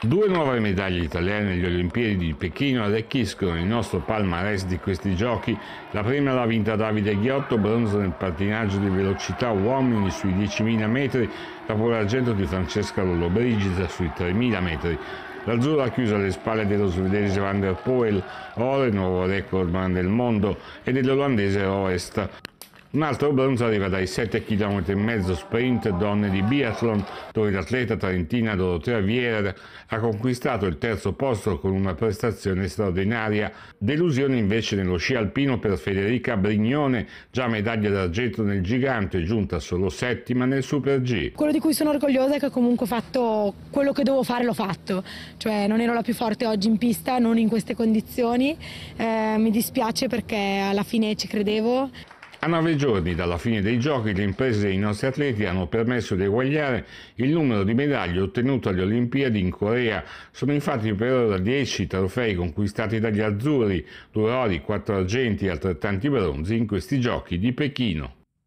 Due nuove medaglie italiane agli Olimpiadi di Pechino arricchiscono il nostro palmarès di questi giochi. La prima l'ha vinta Davide Ghiotto, bronzo nel pattinaggio di velocità uomini sui 10.000 metri, dopo l'argento di Francesca Lollobrigida sui 3.000 metri. L'azzurro ha chiuso alle spalle dello svedese Van der Poel, ora il nuovo recordman del mondo, e dell'olandese Roest. Un altro bronzo arriva dai 7 km e mezzo sprint donne di biathlon, dove l'atleta tarentina Dorotea Vierer ha conquistato il terzo posto con una prestazione straordinaria. Delusione invece nello sci alpino per Federica Brignone, già medaglia d'argento nel gigante, giunta solo settima nel Super G. Quello di cui sono orgogliosa è che ho comunque fatto quello che dovevo fare, l'ho fatto. Cioè non ero la più forte oggi in pista, non in queste condizioni. Eh, mi dispiace perché alla fine ci credevo. A nove giorni dalla fine dei giochi le imprese dei nostri atleti hanno permesso di eguagliare il numero di medaglie ottenute alle Olimpiadi in Corea. Sono infatti per ora 10 trofei conquistati dagli azzurri, due ori, quattro argenti e altrettanti bronzi in questi giochi di Pechino.